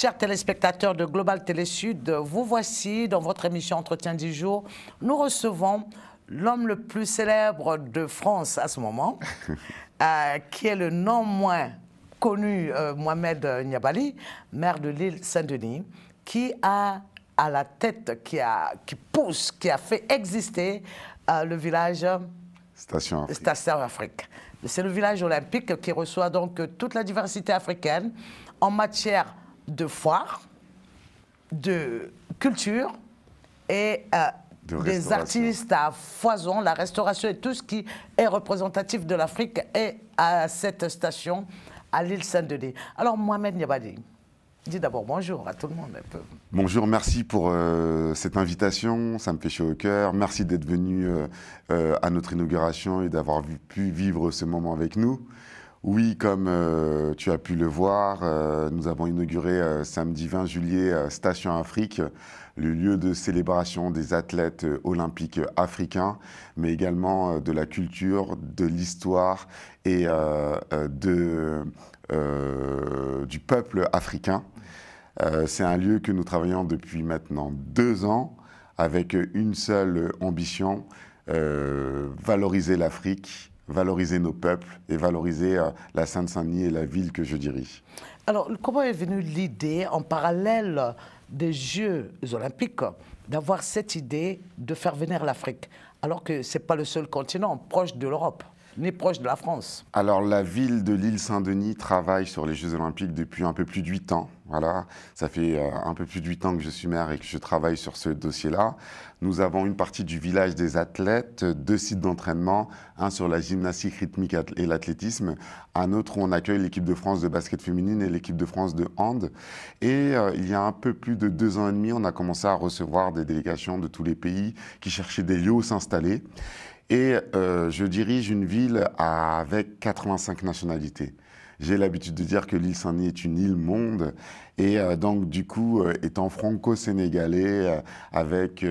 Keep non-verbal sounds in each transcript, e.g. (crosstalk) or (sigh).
Chers téléspectateurs de Global Télé Sud, vous voici dans votre émission Entretien du jour. Nous recevons l'homme le plus célèbre de France à ce moment, (laughs) euh, qui est le non moins connu euh, Mohamed Niabali, maire de l'île Saint-Denis, qui a à la tête, qui, a, qui pousse, qui a fait exister euh, le village Station Afrique. Station Afrique. C'est le village olympique qui reçoit donc toute la diversité africaine en matière de foires, de culture et euh, des artistes à foison, la restauration et tout ce qui est représentatif de l'Afrique est à cette station, à l'île Saint-Denis. Alors Mohamed Niabadi, dis d'abord bonjour à tout le monde Bonjour, merci pour euh, cette invitation, ça me fait chaud au cœur. Merci d'être venu euh, à notre inauguration et d'avoir pu vivre ce moment avec nous. Oui, comme euh, tu as pu le voir, euh, nous avons inauguré euh, samedi 20 juillet Station Afrique, le lieu de célébration des athlètes olympiques africains, mais également de la culture, de l'histoire et de, du peuple africain. C'est un lieu que nous travaillons depuis maintenant deux ans avec une seule ambition, valoriser l'Afrique valoriser nos peuples et valoriser euh, la sainte saint denis et la ville que je dirige. Alors, comment est venue l'idée, en parallèle des Jeux olympiques, d'avoir cette idée de faire venir l'Afrique, alors que ce n'est pas le seul continent proche de l'Europe ni proche de la France. Alors la ville de l'île Saint-Denis travaille sur les Jeux olympiques depuis un peu plus de 8 ans. Voilà, ça fait euh, un peu plus de 8 ans que je suis maire et que je travaille sur ce dossier-là. Nous avons une partie du village des athlètes, deux sites d'entraînement, un sur la gymnastique rythmique et l'athlétisme, un autre où on accueille l'équipe de France de basket féminine et l'équipe de France de hand. Et euh, il y a un peu plus de deux ans et demi, on a commencé à recevoir des délégations de tous les pays qui cherchaient des lieux où s'installer. Et euh, je dirige une ville avec 85 nationalités. J'ai l'habitude de dire que l'île Saint-Denis est une île monde. Et euh, donc, du coup, euh, étant franco-sénégalais, euh, avec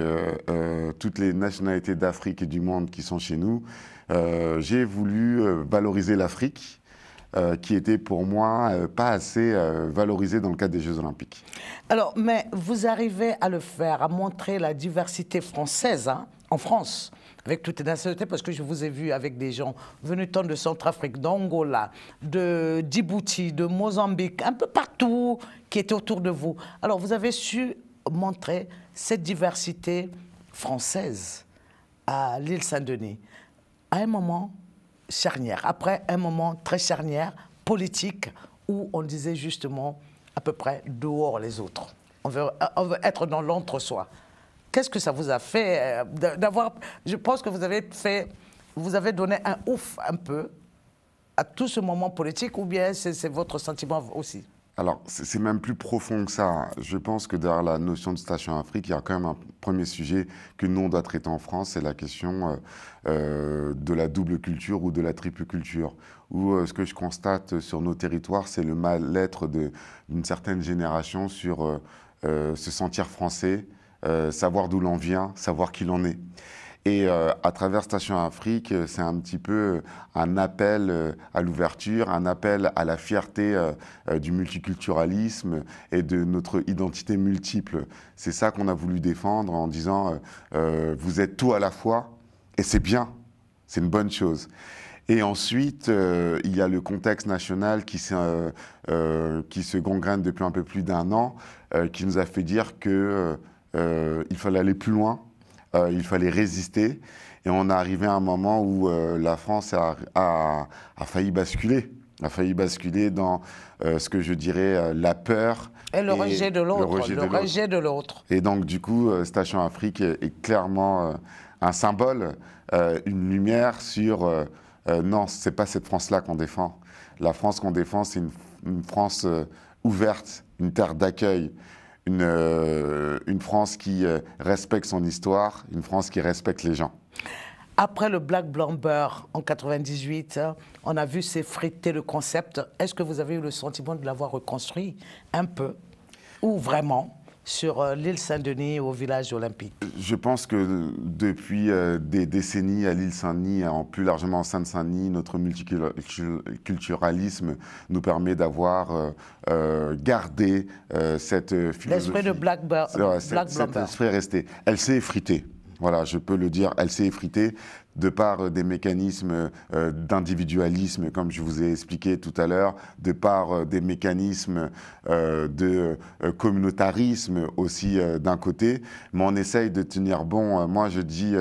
toutes les nationalités d'Afrique et du monde qui sont chez nous, j'ai voulu valoriser l'Afrique. qui était pour moi pas assez valorisée dans le cadre des Jeux Olympiques. Alors, mais vous arrivez à le faire, à montrer la diversité française hein, en France avec toute les nationalités, parce que je vous ai vu avec des gens venus tant de Centrafrique, d'Angola, de Djibouti, de Mozambique, un peu partout qui étaient autour de vous. Alors vous avez su montrer cette diversité française à l'île Saint-Denis, à un moment charnière, après un moment très charnière politique où on disait justement à peu près dehors les autres. on veut être dans l'entre-soi. Qu'est-ce que ça vous a fait euh, d'avoir Je pense que vous avez fait, vous avez donné un ouf un peu à tout ce moment politique, ou bien c'est votre sentiment aussi Alors, c'est même plus profond que ça. Je pense que derrière la notion de station Afrique, il y a quand même un premier sujet que nous on doit traiter en France, c'est la question euh, euh, de la double culture ou de la triple culture. Ou ce que je constate sur nos territoires, c'est le mal-être d'une certaine génération sur euh, se sentir français. Euh, savoir d'où l'on vient, savoir qui l'on est. Et euh, à travers Station Afrique, euh, c'est un petit peu un appel à l'ouverture, un appel à la fierté du multiculturalisme et de notre identité multiple. C'est ça qu'on a voulu défendre en disant vous êtes tout à la fois et c'est bien, c'est une bonne chose. Et ensuite, il y a le contexte national qui, qui se gangrène depuis un peu plus d'un an, qui nous a fait dire que euh, il fallait aller plus loin, euh, il fallait résister. Et on est arrivé à un moment où euh, la France a, failli basculer, a failli basculer dans ce que je dirais la peur. Et le rejet de l'autre. Le rejet de l'autre. Et donc, du coup, Station Afrique est, clairement un symbole, une lumière sur non, ce n'est pas cette France-là qu'on défend. La France qu'on défend, c'est une, France ouverte, une terre d'accueil, euh, une, France qui euh, respecte son histoire, une France qui respecte les gens. Après le Black Blumber en 98, on a vu s'effriter le concept. Est-ce que vous avez eu le sentiment de l'avoir reconstruit un peu Ou vraiment sur euh, l'île Saint-Denis au village olympique Je pense que depuis euh, des décennies à l'île Saint-Denis, plus largement en Seine-Saint-Denis, notre multiculturalisme nous permet d'avoir euh, gardé cette philosophie. L'esprit de Black, Blackbird. Cet esprit resté. Elle s'est effritée. Voilà, je peux le dire, elle s'est effritée de par euh, des mécanismes euh, d'individualisme, comme je vous ai expliqué tout à l'heure, de par euh, des mécanismes de communautarisme aussi d'un côté, mais on essaye de tenir bon. Moi, je dis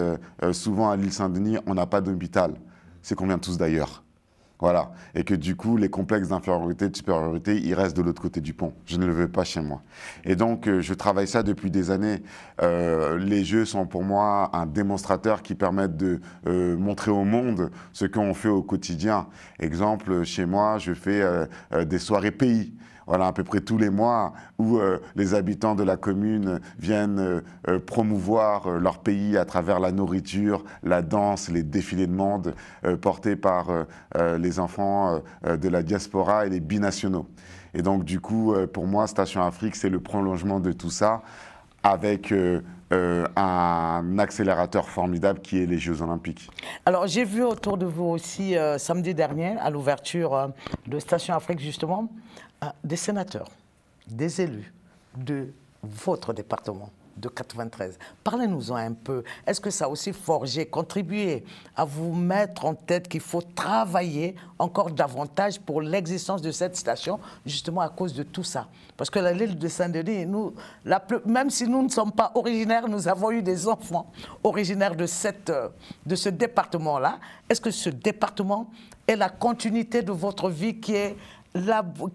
souvent à l'île Saint-Denis, on n'a pas d'hôpital. C'est combien tous d'ailleurs. Voilà. Et que du coup, les complexes d'infériorité, de supériorité, ils restent de l'autre côté du pont. Je ne le veux pas chez moi. Et donc, euh, je travaille ça depuis des années. Euh, les jeux sont pour moi un démonstrateur qui permet de euh, montrer au monde ce qu'on fait au quotidien. Exemple, chez moi, je fais des soirées pays voilà, à peu près tous les mois, où euh, les habitants de la commune viennent euh, euh, promouvoir leur pays à travers la nourriture, la danse, les défilés de monde portés par les enfants de la diaspora et les binationaux. Et donc, du coup, pour moi, Station Afrique, c'est le prolongement de tout ça avec un accélérateur formidable qui est les Jeux Olympiques. Alors j'ai vu autour de vous aussi samedi dernier à l'ouverture de Station Afrique justement ah, des sénateurs, des élus de votre département de 93. Parlez-nous-en un peu. Est-ce que ça a aussi forgé, contribué à vous mettre en tête qu'il faut travailler encore davantage pour l'existence de cette station, justement à cause de tout ça Parce que la l'île de Saint-Denis, nous, même si nous ne sommes pas originaires, nous avons eu des enfants originaires de, cette, de ce département-là. Est-ce que ce département est la continuité de votre vie qui est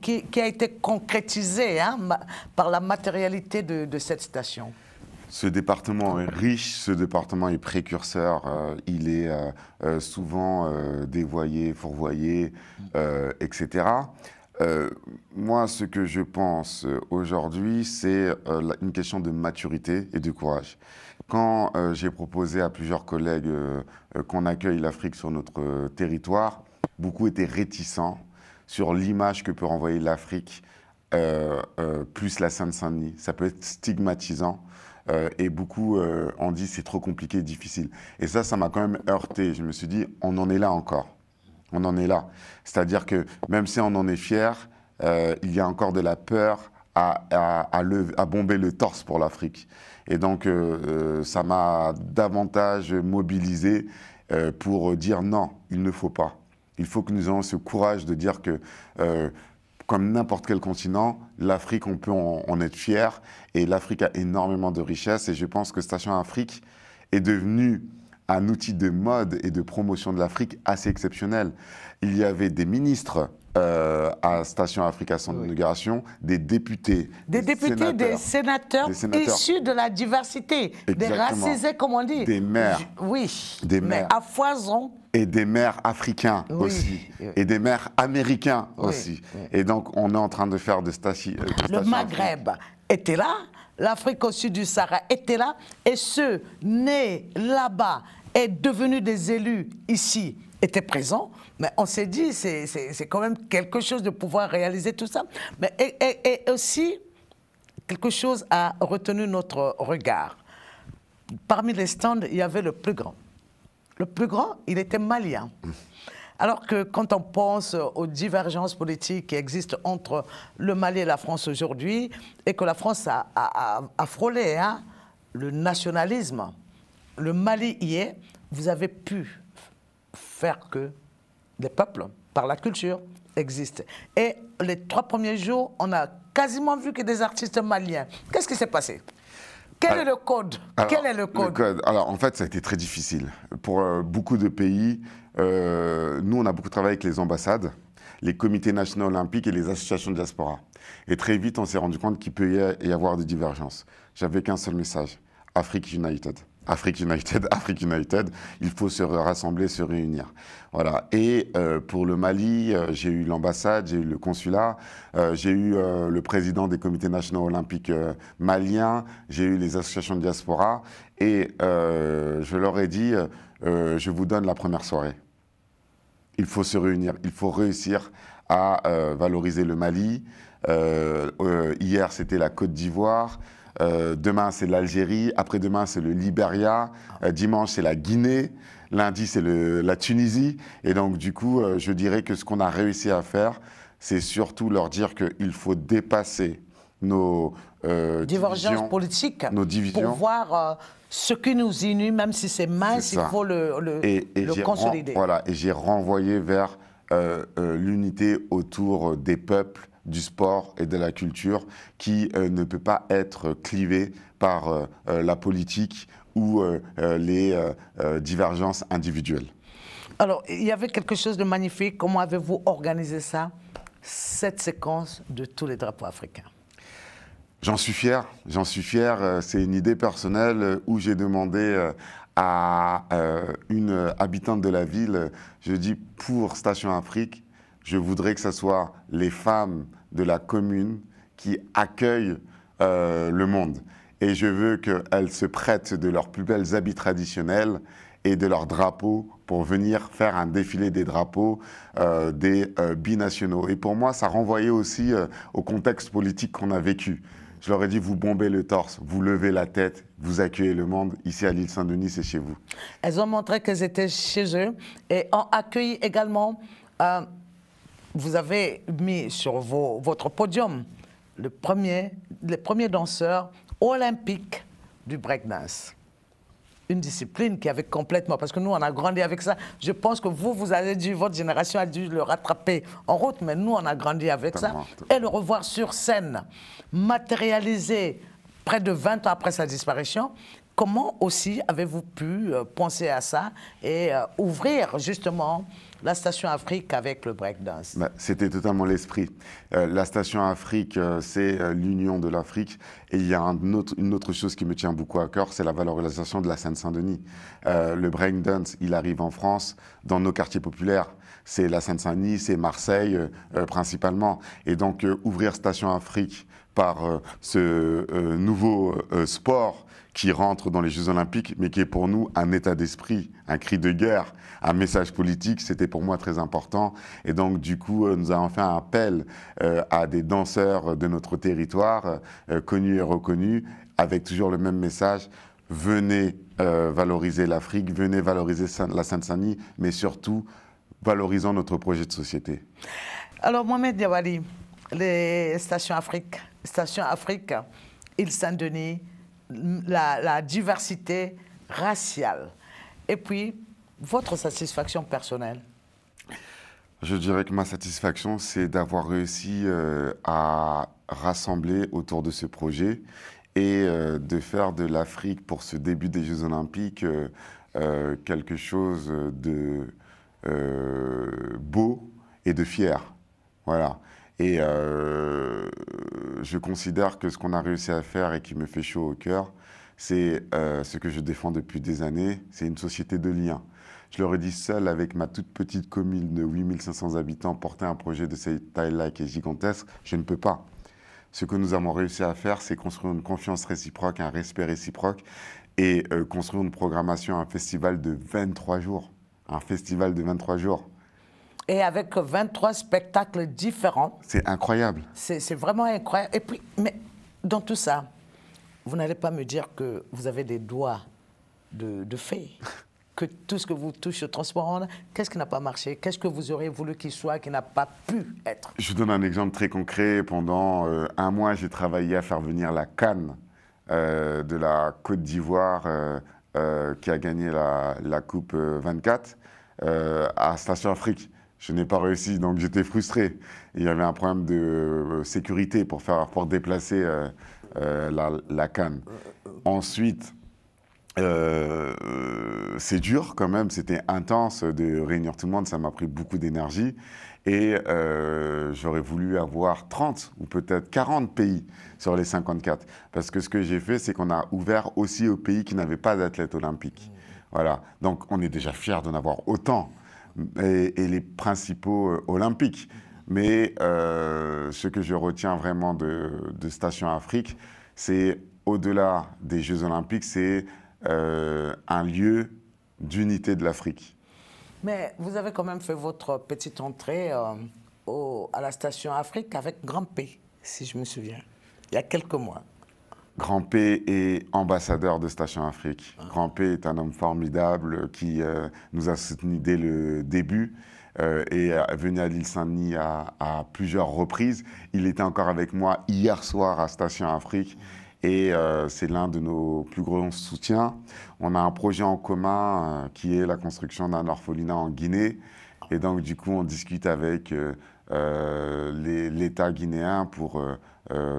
qui, a été concrétisée hein, par la matérialité de, cette station ce département est riche, ce département est précurseur, euh, il est euh, euh, souvent dévoyé, fourvoyé, etc. moi, ce que je pense aujourd'hui, c'est une question de maturité et de courage. Quand j'ai proposé à plusieurs collègues qu'on accueille l'Afrique sur notre territoire, beaucoup étaient réticents sur l'image que peut renvoyer l'Afrique, euh, euh, plus la sainte- saint denis Ça peut être stigmatisant. Euh, et beaucoup ont dit c'est trop compliqué, difficile. Et ça, ça m'a quand même heurté. Je me suis dit, on en est là encore. On en est là. C'est-à-dire que même si on en est fier, il y a encore de la peur à bomber le torse pour l'Afrique. Et donc, ça m'a davantage mobilisé pour dire non, il ne faut pas. Il faut que nous ayons ce courage de dire que, euh, comme n'importe quel continent, l'Afrique, on peut en, être fier. Et l'Afrique a énormément de richesses. Et je pense que Station Afrique est devenu un outil de mode et de promotion de l'Afrique assez exceptionnel. Il y avait des ministres euh, à Station Africa Centre oui. d'inauguration, des députés, des, députés, des, sénateurs issus de la diversité, des racisés, comme on dit. Des maires. Oui. Des maires. Mais à foison. Et des maires africains aussi. Et des maires américains aussi. Et donc, on est en train de faire de, euh, stations. station. Le Maghreb était là, l'Afrique au sud du Sahara était là, et ceux nés là-bas et devenus des élus ici était présent, mais on s'est dit, c'est quand même quelque chose de pouvoir réaliser tout ça. Mais, et, et, aussi, quelque chose a retenu notre regard. Parmi les stands, il y avait le plus grand. Le plus grand, il était malien. Alors que quand on pense aux divergences politiques qui existent entre le Mali et la France aujourd'hui, et que la France a, a, a, a frôlé hein, le nationalisme, le Mali y est, vous avez pu que les peuples, par la culture, existent. Et les trois premiers jours, on a quasiment vu que des artistes maliens. Qu'est-ce qui s'est passé quel, est le code alors, Quel est le code, Alors en fait, ça a été très difficile. Pour euh, beaucoup de pays, euh, nous, on a beaucoup travaillé avec les ambassades, les comités nationaux olympiques et les associations de diaspora. Et très vite, on s'est rendu compte qu'il peut y avoir des divergences. J'avais qu'un seul message, Afrique United. Afrique United, (laughs) Afrique United, il faut se rassembler, se réunir. Voilà. Et euh, pour le Mali, euh, j'ai eu l'ambassade, j'ai eu le consulat, euh, j'ai eu le président des comités nationaux olympiques maliens, j'ai eu les associations de diaspora, et je leur ai dit, je vous donne la première soirée. Il faut se réunir, il faut réussir à valoriser le Mali. hier, c'était la Côte d'Ivoire. Euh, demain, c'est l'Algérie. Après-demain, c'est le Libéria. Euh, dimanche, c'est la Guinée. Lundi, c'est la Tunisie. Et donc, du coup, euh, je dirais que ce qu'on a réussi à faire, c'est surtout leur dire qu'il faut dépasser nos divergences politiques nos divisions. pour voir ce qui nous unit, même si c'est mince, il faut le, consolider. voilà, et j'ai renvoyé vers l'unité autour des peuples du sport et de la culture qui euh, ne peut pas être clivé par euh, euh, la politique ou les divergences individuelles. Alors, il y avait quelque chose de magnifique. Comment avez-vous organisé ça, cette séquence de tous les drapeaux africains J'en suis fier, j'en suis fier. C'est une idée personnelle où j'ai demandé à une habitante de la ville, je dis pour Station Afrique, je voudrais que ce soit les femmes de la commune qui accueillent euh, le monde. Et je veux qu'elles se prêtent de leurs plus belles habits traditionnels et de leurs drapeaux pour venir faire un défilé des drapeaux euh, des euh, binationaux. Et pour moi, ça renvoyait aussi au contexte politique qu'on a vécu. Je leur ai dit, vous bombez le torse, vous levez la tête, vous accueillez le monde. Ici à l'île Saint-Denis, c'est chez vous. Elles ont montré qu'elles étaient chez eux et ont accueilli également vous avez mis sur vos, votre podium le premier, les premiers danseurs olympiques du breakdance. Une discipline qui avait complètement, parce que nous on a grandi avec ça. Je pense que vous, vous avez dû, votre génération a dû le rattraper en route, mais nous on a grandi avec ça. Et le revoir sur scène, matérialisé près de 20 ans après sa disparition, comment aussi avez-vous pu euh, penser à ça et euh, ouvrir justement la Station Afrique avec le breakdance bah, C'était totalement l'esprit. Euh, la Station Afrique, euh, c'est euh, l'union de l'Afrique. Et il y a une autre chose qui me tient beaucoup à cœur, c'est la valorisation de la Seine-Saint-Denis. le breakdance, il arrive en France, dans nos quartiers populaires c'est la Seine-Saint-Denis, c'est Marseille euh, euh, principalement. Et donc euh, ouvrir Station Afrique par ce nouveau sport qui rentre dans les Jeux Olympiques, mais qui est pour nous un état d'esprit, un cri de guerre, un message politique, c'était pour moi très important. Et donc, du coup, nous avons fait un appel à des danseurs de notre territoire, connus et reconnus, avec toujours le même message, venez valoriser l'Afrique, venez valoriser la sainte saint denis mais surtout valorisant notre projet de société Alors, Mohamed Diawali, les stations Afrique, Station Afrique, Île-Saint-Denis, la, diversité raciale. Et puis, votre satisfaction personnelle Je dirais que ma satisfaction, c'est d'avoir réussi euh, à rassembler autour de ce projet et euh, de faire de l'Afrique, pour ce début des Jeux Olympiques, euh, quelque chose de euh, beau et de fier. Voilà. Et euh, je considère que ce qu'on a réussi à faire et qui me fait chaud au cœur, c'est euh, ce que je défends depuis des années, c'est une société de liens. Je leur ai dit seul, avec ma toute petite commune de 8500 habitants, porter un projet de cette taille-là qui est gigantesque, je ne peux pas. Ce que nous avons réussi à faire, c'est construire une confiance réciproque, un respect réciproque et construire une programmation, un festival de 23 jours un festival de 23 jours. Et avec 23 spectacles différents. C'est incroyable. C'est vraiment incroyable. Et puis, mais dans tout ça, vous n'allez pas me dire que vous avez des doigts de, de fée, (laughs) que tout ce que vous touchez transparent, qu'est-ce qui n'a pas marché Qu'est-ce que vous auriez voulu qu'il soit, qui n'a pas pu être Je vous donne un exemple très concret. Pendant euh, un mois, j'ai travaillé à faire venir la canne euh, de la Côte d'Ivoire euh, euh, qui a gagné la, Coupe 24 euh, euh, à Station Afrique. Je n'ai pas réussi, donc j'étais frustré. Il y avait un problème de sécurité pour, faire, pour déplacer la, la, canne. Ensuite, c'est dur quand même, c'était intense de réunir tout le monde, ça m'a pris beaucoup d'énergie. Et euh, j'aurais voulu avoir 30 ou peut-être 40 pays sur les 54. Parce que ce que j'ai fait, c'est qu'on a ouvert aussi aux pays qui n'avaient pas d'athlètes olympiques. Voilà. Donc on est déjà fiers d'en avoir autant. Et, les principaux euh, olympiques. Mais euh, ce que je retiens vraiment de, de Station Afrique, c'est au-delà des Jeux olympiques, c'est un lieu d'unité de l'Afrique. Mais vous avez quand même fait votre petite entrée euh, au, à la station Afrique avec Grand P, si je me souviens, il y a quelques mois. Grand P est ambassadeur de Station Afrique. Ah. Grand P est un homme formidable qui euh, nous a soutenus dès le début euh, et est venu à l'île Saint-Denis à, à, plusieurs reprises. Il était encore avec moi hier soir à Station Afrique et euh, c'est l'un de nos plus grands soutiens. On a un projet en commun euh, qui est la construction d'un orphelinat en Guinée. Et donc, du coup, on discute avec euh, l'État guinéen pour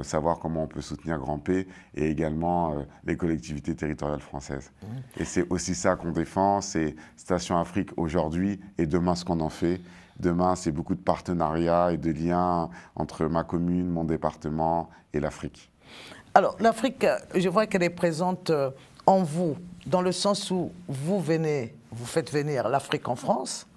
savoir comment on peut soutenir Grand P et également les collectivités territoriales françaises. Mmh. Et c'est aussi ça qu'on défend, c'est Station Afrique aujourd'hui et demain ce qu'on en fait. Demain, c'est beaucoup de partenariats et de liens entre ma commune, mon département et l'Afrique. Alors, l'Afrique, je vois qu'elle est présente euh, en vous, dans le sens où vous venez, vous faites venir l'Afrique en France.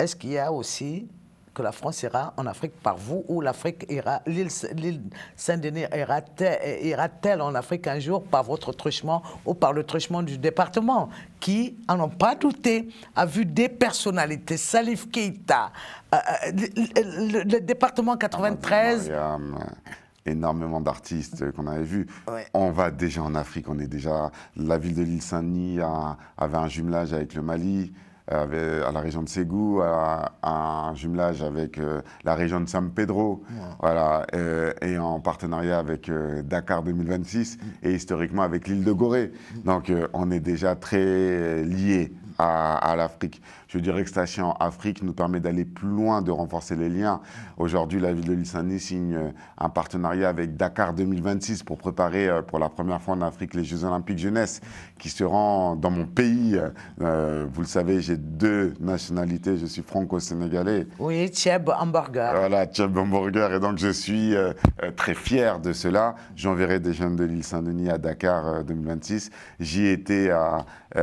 Est-ce qu'il y a aussi que la France ira en Afrique par vous ou l'Afrique ira, l'île Saint-Denis ira-t-elle en Afrique un jour par votre truchement ou par le truchement du département qui, à n'en pas douter, a vu des personnalités, Salif Keita, euh, euh, le, département 93 énormément d'artistes euh, qu'on avait vus. On va déjà en Afrique, on est déjà. La ville de l'île Saint-Denis avait un jumelage avec le Mali. à la région de Ségou, un jumelage avec euh, la région de San Pedro, voilà, euh, et en partenariat avec Dakar 2026 et historiquement avec l'île de Gorée. Mm. Donc on est déjà très lié à l'Afrique je dirais que en Afrique nous permet d'aller plus loin, de renforcer les liens. Aujourd'hui, la ville de Lille-Saint-Denis signe euh, un partenariat avec Dakar 2026 pour préparer euh, pour la première fois en Afrique les Jeux Olympiques Jeunesse qui seront dans mon pays. Euh, vous le savez, j'ai deux nationalités. Je suis franco-sénégalais. Oui, Tchèb Hamburger. Voilà, Tchèb Hamburger. Et donc, je suis très fier de cela. J'enverrai des jeunes de l'île Saint-Denis à Dakar 2026. J'y étais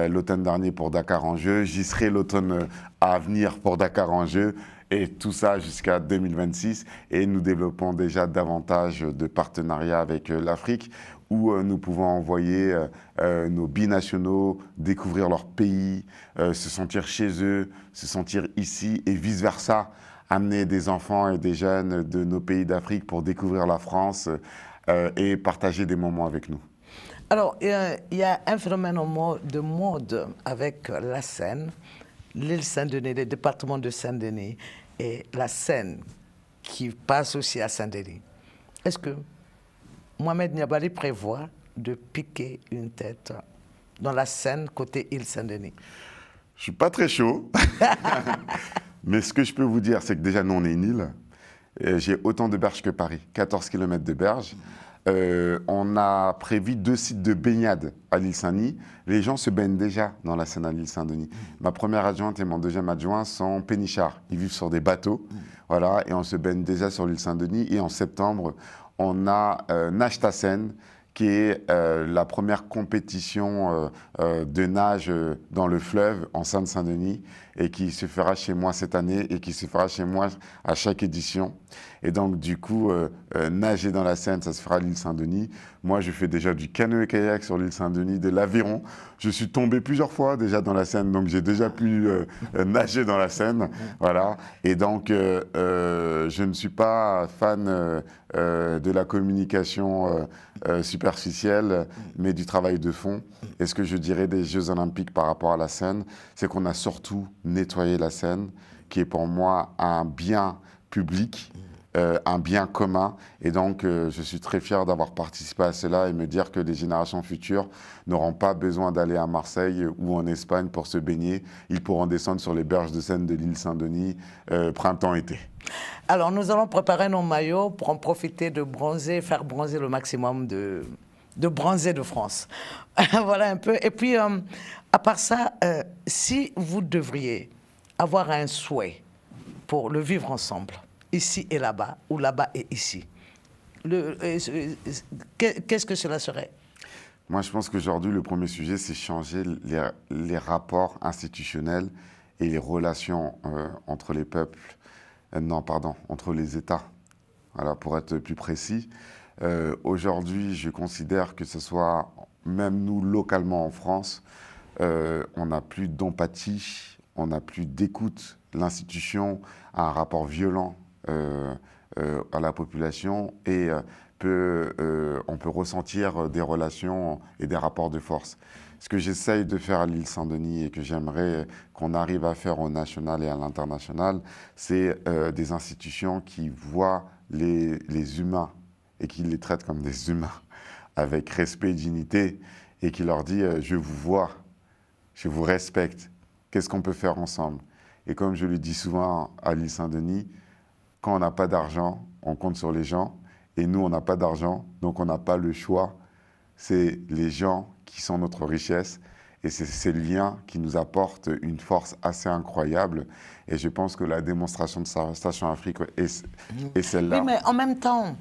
l'automne dernier pour Dakar en jeu. J'y serai l'automne à venir pour Dakar en jeu et tout ça jusqu'à 2026. Et nous développons déjà davantage de partenariats avec euh, l'Afrique où euh, nous pouvons envoyer euh, nos binationaux découvrir leur pays, se sentir chez eux, se sentir ici et vice-versa, amener des enfants et des jeunes de nos pays d'Afrique pour découvrir la France et partager des moments avec nous. Alors, il y a un phénomène de mode avec la scène l'île Saint-Denis, le département de Saint-Denis et la Seine qui passe aussi à Saint-Denis. Est-ce que Mohamed Niabali prévoit de piquer une tête dans la Seine côté île Saint-Denis Je ne suis pas très chaud. (laughs) Mais ce que je peux vous dire, c'est que déjà, nous, on est une île. J'ai autant de berges que Paris, 14 km de berges. Euh, on a prévu deux sites de baignade à l'île Saint-Denis. Les gens se baignent déjà dans la Seine à l'île Saint-Denis. Ma première adjointe et mon deuxième adjoint sont pénichards. Ils vivent sur des bateaux. Voilà, et on se baigne déjà sur l'île Saint-Denis. Et en septembre, on a euh, qui est euh, la première compétition euh, euh, de nage dans le fleuve en Seine-Saint-Denis et qui se fera chez moi cette année et qui se fera chez moi à chaque édition. Et donc, du coup, nager dans la Seine, ça se fera à l'île Saint-Denis. Moi, je fais déjà du canoë-kayak sur l'île Saint-Denis, de l'Aviron. Je suis tombé plusieurs fois déjà dans la Seine, donc j'ai déjà pu nager dans la Seine. Voilà. Et donc, je ne suis pas fan de la communication euh, superficielle, mais du travail de fond. Et ce que je dirais des Jeux Olympiques par rapport à la scène, c'est qu'on a surtout nettoyé la scène, qui est pour moi un bien public euh, un bien commun. Et donc, euh, je suis très fier d'avoir participé à cela et me dire que les générations futures n'auront pas besoin d'aller à Marseille ou en Espagne pour se baigner. Ils pourront descendre sur les berges de Seine de l'île Saint-Denis euh, printemps-été. Alors, nous allons préparer nos maillots pour en profiter de bronzer, faire bronzer le maximum de, de bronzés de France. (laughs) voilà un peu. Et puis, à part ça, si vous devriez avoir un souhait pour le vivre ensemble, ici et là-bas, ou là-bas et ici. Euh, qu'est-ce que cela serait Moi, je pense qu'aujourd'hui, le premier sujet, c'est changer les, rapports institutionnels et les relations euh, entre les peuples, euh, non, pardon, entre les États. Alors, pour être plus précis, aujourd'hui, je considère que ce soit, même nous, localement en France, on n'a plus d'empathie, on n'a plus d'écoute. L'institution a un rapport violent euh, euh, à la population et euh, peut, on peut ressentir des relations et des rapports de force. Ce que j'essaye de faire à l'île Saint-Denis et que j'aimerais qu'on arrive à faire au national et à l'international, c'est des institutions qui voient les, les humains et qui les traitent comme des humains (laughs) avec respect et dignité et qui leur dit je vous vois, je vous respecte, qu'est-ce qu'on peut faire ensemble Et comme je le dis souvent à l'île Saint-Denis, quand on n'a pas d'argent, on compte sur les gens. Et nous, on n'a pas d'argent, donc on n'a pas le choix. C'est les gens qui sont notre richesse. Et c'est ces liens qui nous apportent une force assez incroyable. Et je pense que la démonstration de sa Station Afrique est, celle-là. Oui, mais en même temps,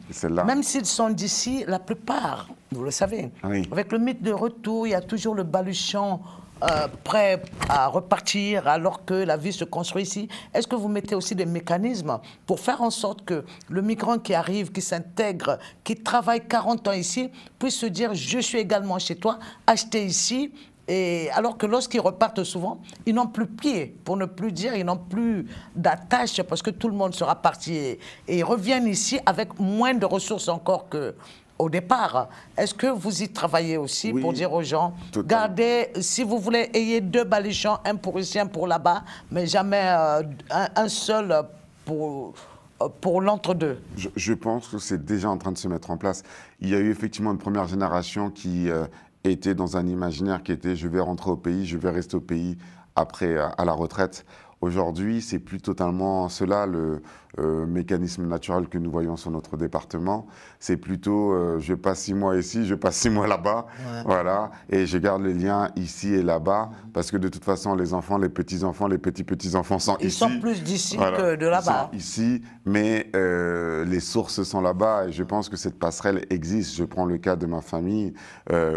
même s'ils sont d'ici, la plupart, vous le savez, avec le mythe de retour, il y a toujours le baluchon euh, prêts à repartir alors que la vie se construit ici Est-ce que vous mettez aussi des mécanismes pour faire en sorte que le migrant qui arrive, qui s'intègre, qui travaille 40 ans ici, puisse se dire je suis également chez toi, acheté ici et alors que lorsqu'ils repartent souvent, ils n'ont plus pied, pour ne plus dire, ils n'ont plus d'attache parce que tout le monde sera parti et, et ils reviennent ici avec moins de ressources encore que au départ. Est-ce que vous y travaillez aussi pour dire aux gens, gardez, si vous voulez, ayez deux baluchons, un pour ici, un pour là-bas, mais jamais euh, un, seul pour euh, pour l'entre-deux je, pense que c'est déjà en train de se mettre en place. Il y a eu effectivement une première génération qui euh, était dans un imaginaire qui était je vais rentrer au pays, je vais rester au pays après à la retraite. Aujourd'hui, c'est plus totalement cela. Le, euh, mécanisme naturel que nous voyons sur notre département. C'est plutôt euh, je passe six mois ici, je passe six mois là-bas, voilà, et je garde les liens ici et là-bas, parce que de toute façon, les enfants, les petits-enfants, les petits-petits-enfants sont ici. Ils sont plus d'ici que de là-bas. Ils sont ici, mais euh, les sources sont là-bas, et je pense que cette passerelle existe. Je prends le cas de ma famille,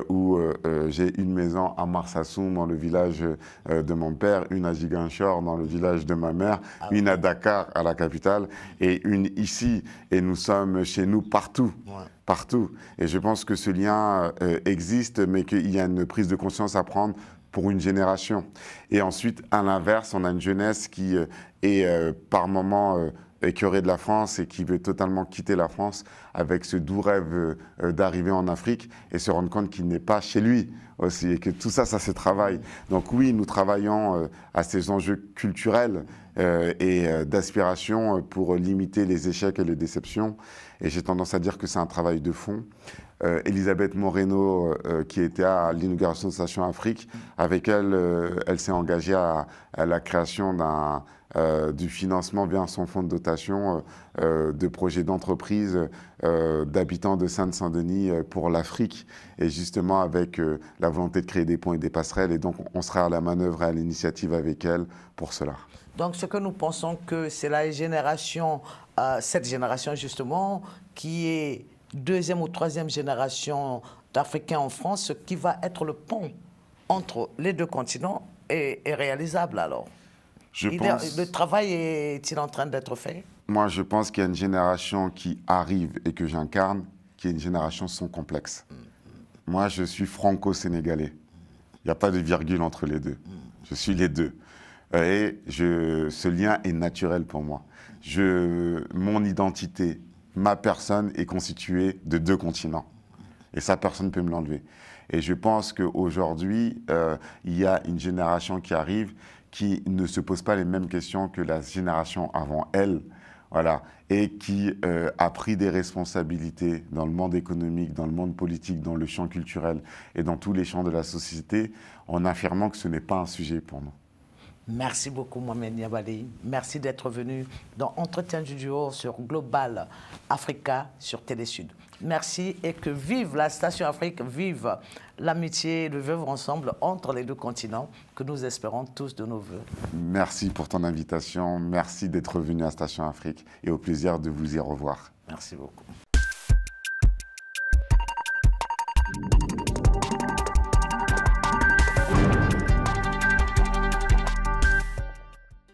où j'ai une maison à Marsassoum, dans le village de mon père, une à Giganchor, dans le village de ma mère, ah une à Dakar, à la capitale, et une ici. Et nous sommes chez nous partout. Partout. Et je pense que ce lien euh, existe, mais qu'il y a une prise de conscience à prendre pour une génération. Et ensuite, à l'inverse, on a une jeunesse qui euh, est euh, par moments écœuré de la France et qui veut totalement quitter la France avec ce doux rêve euh, d'arriver en Afrique et se rendre compte qu'il n'est pas chez lui aussi et que tout ça, ça se travaille. Donc oui, nous travaillons euh, à ces enjeux culturels euh, et d'aspiration pour limiter les échecs et les déceptions. Et j'ai tendance à dire que c'est un travail de fond. Elisabeth Moreno, qui était à l'inauguration de Station Afrique, avec elle, elle s'est engagée à, la création d'un euh, du financement via son fonds de dotation euh, euh, de projets d'entreprise d'habitants de sainte saint denis pour l'Afrique, et justement avec la volonté de créer des ponts et des passerelles. Et donc, on sera à la manœuvre et à l'initiative avec elle pour cela. Donc, ce que nous pensons que c'est la génération, cette génération justement, qui est deuxième ou troisième génération d'Africains en France, qui va être le pont entre les deux continents est réalisable alors le travail est-il en train d'être fait Moi, je pense qu'il y a une génération qui arrive et que j'incarne, qui est une génération sans complexe. Mm-hmm. Moi, je suis franco-sénégalais. Il n'y a pas de virgule entre les deux. Mm-hmm. Je suis les deux. Euh, et ce lien est naturel pour moi. Je, mon identité, ma personne est constituée de deux continents. Et ça, personne peut me l'enlever. Et je pense qu'aujourd'hui, euh, il y a une génération qui arrive qui ne se pose pas les mêmes questions que la génération avant elle, voilà, et qui euh, a pris des responsabilités dans le monde économique, dans le monde politique, dans le champ culturel et dans tous les champs de la société, en affirmant que ce n'est pas un sujet pour nous. Merci beaucoup, Mohamed Niabali. Merci d'être venu dans Entretien du duo sur Global Africa sur Télésud. Merci et que vive la Station Afrique, vive l'amitié le vivre ensemble entre les deux continents que nous espérons tous de nos voeux. Merci pour ton invitation, merci d'être venu à Station Afrique et au plaisir de vous y revoir. Merci beaucoup.